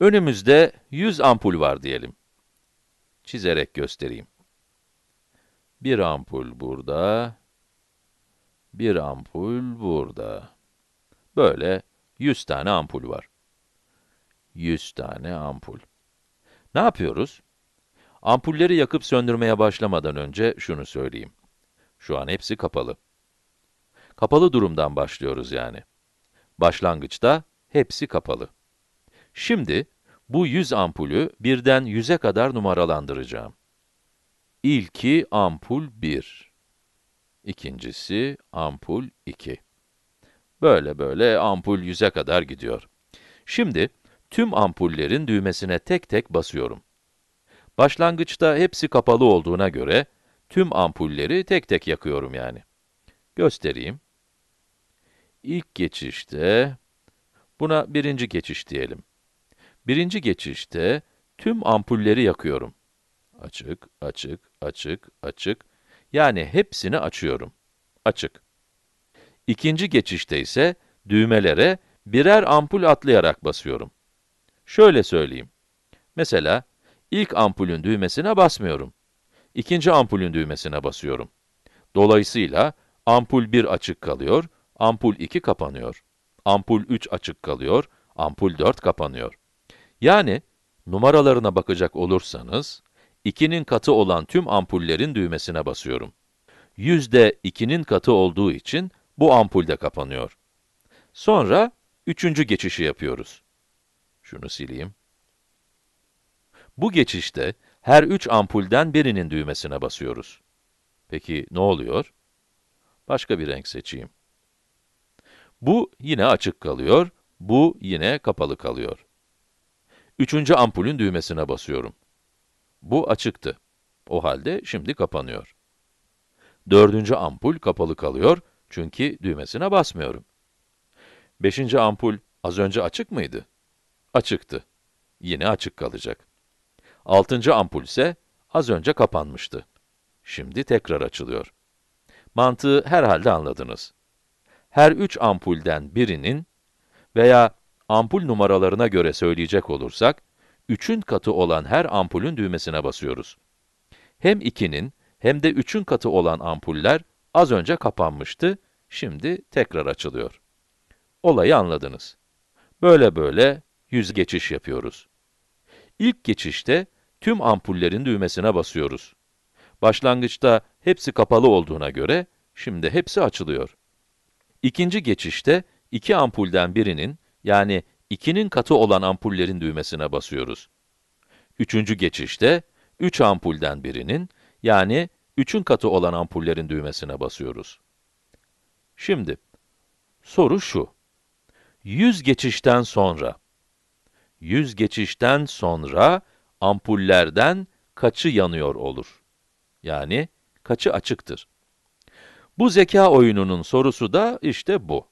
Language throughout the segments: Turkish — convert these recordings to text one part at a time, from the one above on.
Önümüzde 100 ampul var diyelim. Çizerek göstereyim. Bir ampul burada, bir ampul burada. Böyle 100 tane ampul var. 100 tane ampul. Ne yapıyoruz? Ampulleri yakıp söndürmeye başlamadan önce şunu söyleyeyim. Şu an hepsi kapalı. Kapalı durumdan başlıyoruz yani. Başlangıçta hepsi kapalı. Şimdi bu 100 ampulü birden 100'e kadar numaralandıracağım. İlki ampul 1. İkincisi ampul 2. Böyle böyle ampul 100'e kadar gidiyor. Şimdi tüm ampullerin düğmesine tek tek basıyorum. Başlangıçta hepsi kapalı olduğuna göre tüm ampulleri tek tek yakıyorum yani. Göstereyim. İlk geçişte buna birinci geçiş diyelim. Birinci geçişte tüm ampulleri yakıyorum. Açık, açık, açık, açık. Yani hepsini açıyorum. Açık. İkinci geçişte ise düğmelere birer ampul atlayarak basıyorum. Şöyle söyleyeyim. Mesela, ilk ampulün düğmesine basmıyorum. İkinci ampulün düğmesine basıyorum. Dolayısıyla, ampul 1 açık kalıyor, ampul 2 kapanıyor. Ampul 3 açık kalıyor, ampul 4 kapanıyor. Yani numaralarına bakacak olursanız, 2'nin katı olan tüm ampullerin düğmesine basıyorum. Yüzde 2'nin katı olduğu için bu ampul de kapanıyor. Sonra üçüncü geçişi yapıyoruz. Şunu sileyim. Bu geçişte her üç ampulden birinin düğmesine basıyoruz. Peki ne oluyor? Başka bir renk seçeyim. Bu yine açık kalıyor, bu yine kapalı kalıyor. Üçüncü ampulün düğmesine basıyorum. Bu açıktı. O halde şimdi kapanıyor. Dördüncü ampul kapalı kalıyor çünkü düğmesine basmıyorum. Beşinci ampul az önce açık mıydı? Açıktı. Yine açık kalacak. Altıncı ampul ise az önce kapanmıştı. Şimdi tekrar açılıyor. Mantığı herhalde anladınız. Her üç ampulden birinin veya ampul numaralarına göre söyleyecek olursak, 3'ün katı olan her ampulün düğmesine basıyoruz. Hem 2'nin hem de 3'ün katı olan ampuller az önce kapanmıştı, şimdi tekrar açılıyor. Olayı anladınız. Böyle böyle yüz geçiş yapıyoruz. İlk geçişte tüm ampullerin düğmesine basıyoruz. Başlangıçta hepsi kapalı olduğuna göre, şimdi hepsi açılıyor. İkinci geçişte, iki ampulden birinin yani 2'nin katı olan ampullerin düğmesine basıyoruz. Üçüncü geçişte, 3 üç ampulden birinin, yani 3'ün katı olan ampullerin düğmesine basıyoruz. Şimdi, soru şu. 100 geçişten sonra, 100 geçişten sonra ampullerden kaçı yanıyor olur? Yani, kaçı açıktır? Bu zeka oyununun sorusu da işte bu.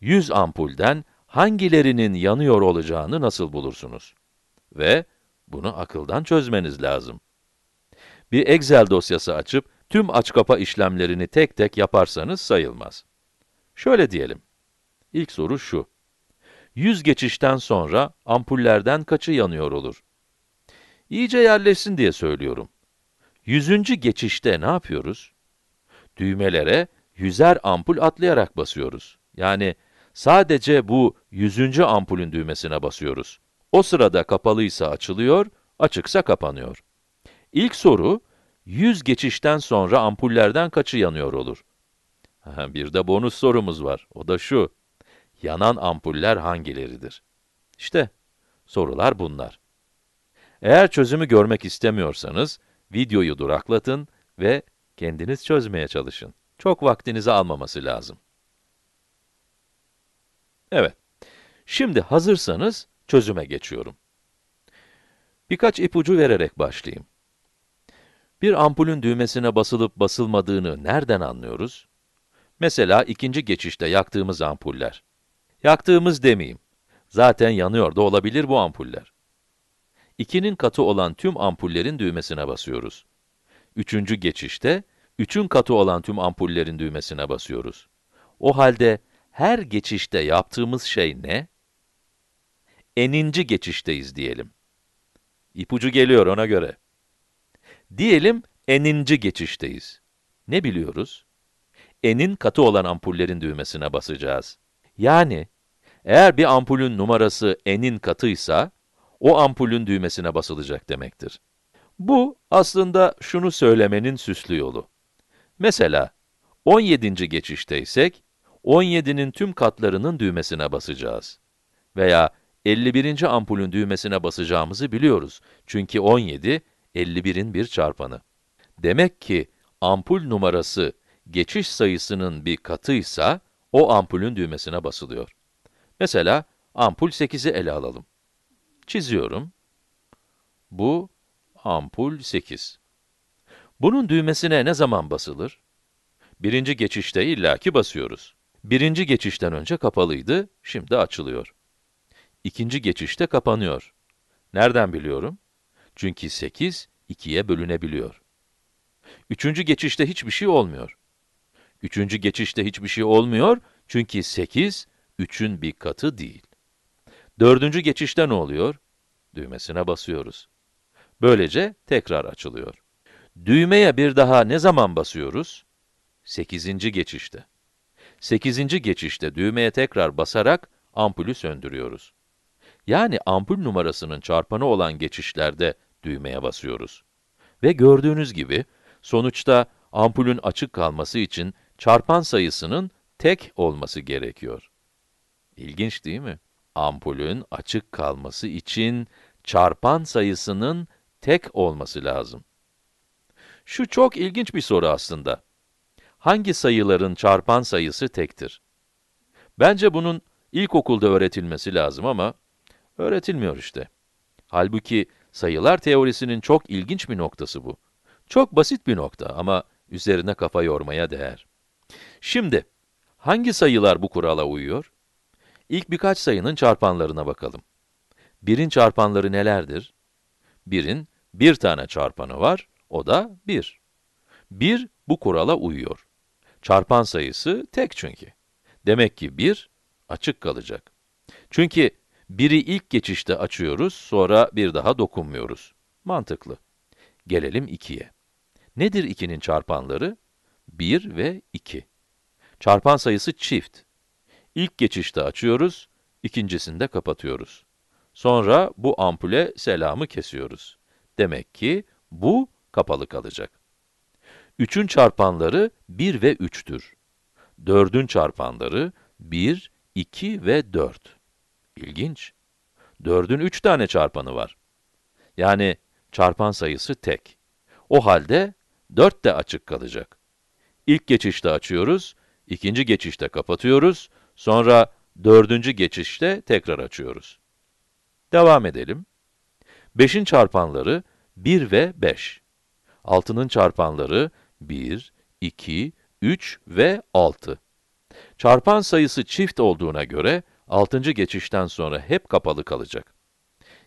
100 ampulden hangilerinin yanıyor olacağını nasıl bulursunuz? Ve bunu akıldan çözmeniz lazım. Bir Excel dosyası açıp tüm aç kapa işlemlerini tek tek yaparsanız sayılmaz. Şöyle diyelim. İlk soru şu. 100 geçişten sonra ampullerden kaçı yanıyor olur? İyice yerleşsin diye söylüyorum. Yüzüncü geçişte ne yapıyoruz? Düğmelere yüzer ampul atlayarak basıyoruz. Yani Sadece bu yüzüncü ampulün düğmesine basıyoruz. O sırada kapalıysa açılıyor, açıksa kapanıyor. İlk soru, 100 geçişten sonra ampullerden kaçı yanıyor olur? Bir de bonus sorumuz var, o da şu. Yanan ampuller hangileridir? İşte, sorular bunlar. Eğer çözümü görmek istemiyorsanız, videoyu duraklatın ve kendiniz çözmeye çalışın. Çok vaktinizi almaması lazım. Evet, şimdi hazırsanız çözüme geçiyorum. Birkaç ipucu vererek başlayayım. Bir ampulün düğmesine basılıp basılmadığını nereden anlıyoruz? Mesela ikinci geçişte yaktığımız ampuller. Yaktığımız demeyeyim. Zaten yanıyor da olabilir bu ampuller. 2'nin katı olan tüm ampullerin düğmesine basıyoruz. Üçüncü geçişte, 3'ün katı olan tüm ampullerin düğmesine basıyoruz. O halde her geçişte yaptığımız şey ne? Eninci geçişteyiz diyelim. İpucu geliyor ona göre. Diyelim eninci geçişteyiz. Ne biliyoruz? Enin katı olan ampullerin düğmesine basacağız. Yani, eğer bir ampulün numarası enin katıysa, o ampulün düğmesine basılacak demektir. Bu, aslında şunu söylemenin süslü yolu. Mesela, 17. geçişteysek, 17'nin tüm katlarının düğmesine basacağız. Veya 51. ampulün düğmesine basacağımızı biliyoruz. Çünkü 17, 51'in bir çarpanı. Demek ki ampul numarası geçiş sayısının bir katıysa, o ampulün düğmesine basılıyor. Mesela ampul 8'i ele alalım. Çiziyorum. Bu ampul 8. Bunun düğmesine ne zaman basılır? Birinci geçişte illaki basıyoruz. Birinci geçişten önce kapalıydı, şimdi açılıyor. İkinci geçişte kapanıyor. Nereden biliyorum? Çünkü 8, 2'ye bölünebiliyor. Üçüncü geçişte hiçbir şey olmuyor. Üçüncü geçişte hiçbir şey olmuyor, çünkü 8, 3'ün bir katı değil. Dördüncü geçişte ne oluyor? Düğmesine basıyoruz. Böylece tekrar açılıyor. Düğmeye bir daha ne zaman basıyoruz? Sekizinci geçişte. 8. geçişte düğmeye tekrar basarak ampulü söndürüyoruz. Yani ampul numarasının çarpanı olan geçişlerde düğmeye basıyoruz. Ve gördüğünüz gibi, sonuçta ampulün açık kalması için çarpan sayısının tek olması gerekiyor. İlginç değil mi? Ampulün açık kalması için çarpan sayısının tek olması lazım. Şu çok ilginç bir soru aslında hangi sayıların çarpan sayısı tektir? Bence bunun ilkokulda öğretilmesi lazım ama öğretilmiyor işte. Halbuki sayılar teorisinin çok ilginç bir noktası bu. Çok basit bir nokta ama üzerine kafa yormaya değer. Şimdi, hangi sayılar bu kurala uyuyor? İlk birkaç sayının çarpanlarına bakalım. 1'in çarpanları nelerdir? 1'in bir tane çarpanı var, o da 1. 1 bu kurala uyuyor. Çarpan sayısı tek çünkü. Demek ki 1 açık kalacak. Çünkü 1'i ilk geçişte açıyoruz, sonra bir daha dokunmuyoruz. Mantıklı. Gelelim 2'ye. Nedir 2'nin çarpanları? 1 ve 2. Çarpan sayısı çift. İlk geçişte açıyoruz, ikincisinde kapatıyoruz. Sonra bu ampule selamı kesiyoruz. Demek ki bu kapalı kalacak. 3'ün çarpanları 1 ve 3'tür. 4'ün çarpanları 1, 2 ve 4. İlginç. 4'ün 3 tane çarpanı var. Yani çarpan sayısı tek. O halde 4 de açık kalacak. İlk geçişte açıyoruz, ikinci geçişte kapatıyoruz, sonra dördüncü geçişte tekrar açıyoruz. Devam edelim. 5'in çarpanları 1 ve 5. 6'nın çarpanları 1, 2, 3 ve 6. Çarpan sayısı çift olduğuna göre 6. geçişten sonra hep kapalı kalacak.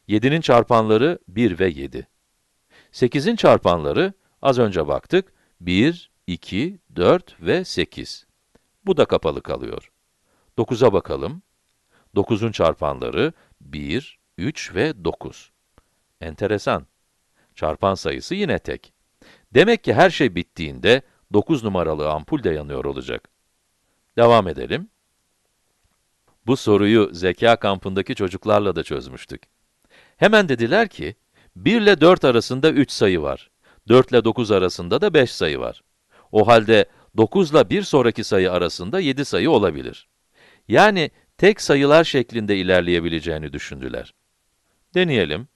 7'nin çarpanları 1 ve 7. 8'in çarpanları az önce baktık 1, 2, 4 ve 8. Bu da kapalı kalıyor. 9'a bakalım. 9'un çarpanları 1, 3 ve 9. Enteresan. Çarpan sayısı yine tek. Demek ki her şey bittiğinde 9 numaralı ampul de yanıyor olacak. Devam edelim. Bu soruyu zeka kampındaki çocuklarla da çözmüştük. Hemen dediler ki, 1 ile 4 arasında 3 sayı var. 4 ile 9 arasında da 5 sayı var. O halde 9 ile bir sonraki sayı arasında 7 sayı olabilir. Yani tek sayılar şeklinde ilerleyebileceğini düşündüler. Deneyelim.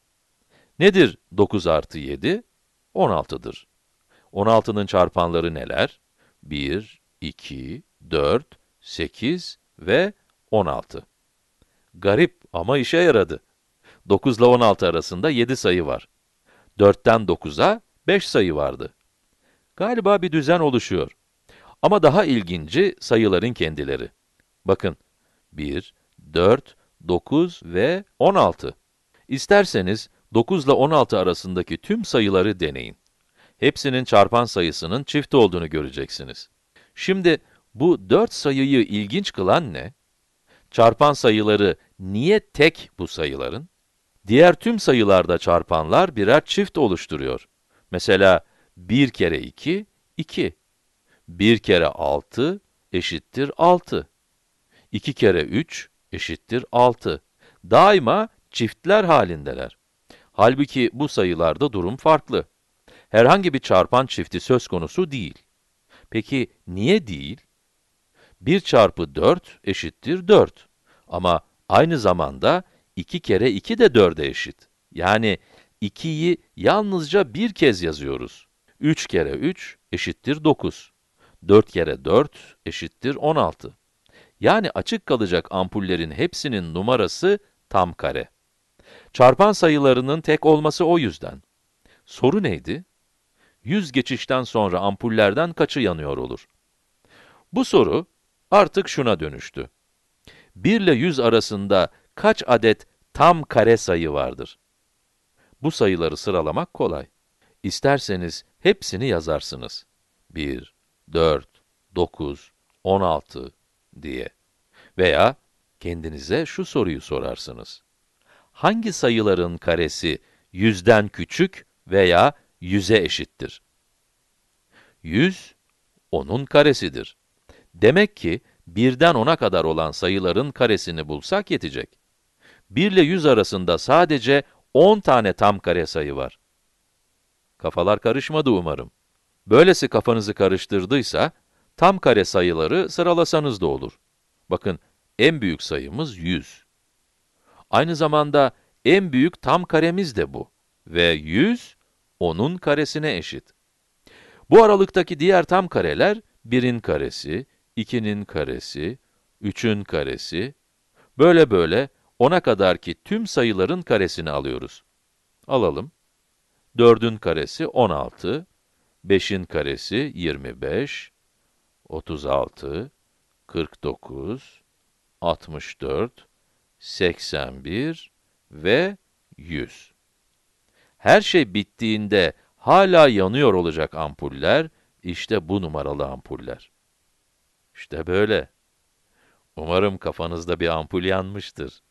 Nedir 9 artı 7? 16'dır. 16'nın çarpanları neler? 1, 2, 4, 8 ve 16. Garip ama işe yaradı. 9 ile 16 arasında 7 sayı var. 4'ten 9'a 5 sayı vardı. Galiba bir düzen oluşuyor. Ama daha ilginci sayıların kendileri. Bakın, 1, 4, 9 ve 16. İsterseniz 9 ile 16 arasındaki tüm sayıları deneyin hepsinin çarpan sayısının çift olduğunu göreceksiniz. Şimdi bu 4 sayıyı ilginç kılan ne? Çarpan sayıları niye tek bu sayıların? Diğer tüm sayılarda çarpanlar birer çift oluşturuyor. Mesela 1 kere 2, 2. 1 kere 6 eşittir 6. 2 kere 3 eşittir 6. Daima çiftler halindeler. Halbuki bu sayılarda durum farklı herhangi bir çarpan çifti söz konusu değil. Peki niye değil? 1 çarpı 4 eşittir 4. Ama aynı zamanda 2 kere 2 de 4'e eşit. Yani 2'yi yalnızca bir kez yazıyoruz. 3 kere 3 eşittir 9. 4 kere 4 eşittir 16. Yani açık kalacak ampullerin hepsinin numarası tam kare. Çarpan sayılarının tek olması o yüzden. Soru neydi? Yüz geçişten sonra ampullerden kaçı yanıyor olur? Bu soru artık şuna dönüştü. 1 ile 100 arasında kaç adet tam kare sayı vardır? Bu sayıları sıralamak kolay. İsterseniz hepsini yazarsınız. 1, 4, 9, 16 diye. Veya kendinize şu soruyu sorarsınız. Hangi sayıların karesi yüzden küçük veya 100'e eşittir. 100, onun karesidir. Demek ki, birden ona kadar olan sayıların karesini bulsak yetecek. 1 ile 100 arasında sadece on tane tam kare sayı var. Kafalar karışmadı umarım. Böylesi kafanızı karıştırdıysa, tam kare sayıları sıralasanız da olur. Bakın, en büyük sayımız 100. Aynı zamanda en büyük tam karemiz de bu. Ve 100, 10'un karesine eşit. Bu aralıktaki diğer tam kareler 1'in karesi, 2'nin karesi, 3'ün karesi, böyle böyle 10'a kadarki tüm sayıların karesini alıyoruz. Alalım. 4'ün karesi 16, 5'in karesi 25, 36, 49, 64, 81 ve 100 her şey bittiğinde hala yanıyor olacak ampuller, işte bu numaralı ampuller. İşte böyle. Umarım kafanızda bir ampul yanmıştır.